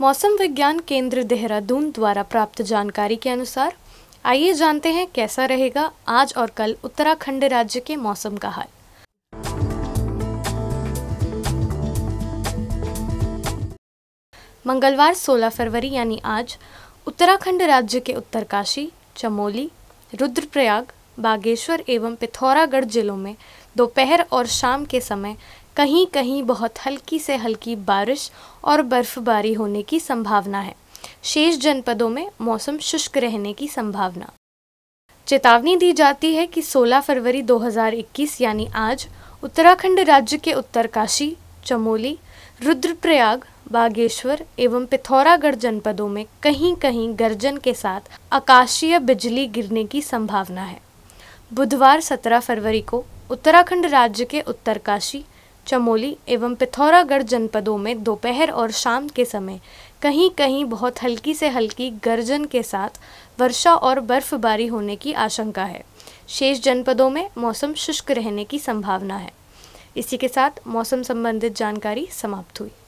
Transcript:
मौसम विज्ञान केंद्र देहरादून द्वारा प्राप्त जानकारी के अनुसार आइए जानते हैं कैसा रहेगा आज और कल उत्तराखंड राज्य के मौसम का हाल मंगलवार 16 फरवरी यानी आज उत्तराखंड राज्य के उत्तरकाशी चमोली रुद्रप्रयाग बागेश्वर एवं पिथौरागढ़ जिलों में दोपहर और शाम के समय कहीं कहीं बहुत हल्की से हल्की बारिश और बर्फबारी होने की संभावना है शेष जनपदों में मौसम शुष्क रहने की संभावना चेतावनी दी जाती है कि 16 फरवरी 2021 यानी आज उत्तराखंड राज्य के उत्तरकाशी चमोली रुद्रप्रयाग बागेश्वर एवं पिथौरागढ़ जनपदों में कहीं कहीं गर्जन के साथ आकाशीय बिजली गिरने की संभावना है बुधवार 17 फरवरी को उत्तराखंड राज्य के उत्तरकाशी चमोली एवं पिथौरागढ़ जनपदों में दोपहर और शाम के समय कहीं कहीं बहुत हल्की से हल्की गर्जन के साथ वर्षा और बर्फबारी होने की आशंका है शेष जनपदों में मौसम शुष्क रहने की संभावना है इसी के साथ मौसम संबंधित जानकारी समाप्त हुई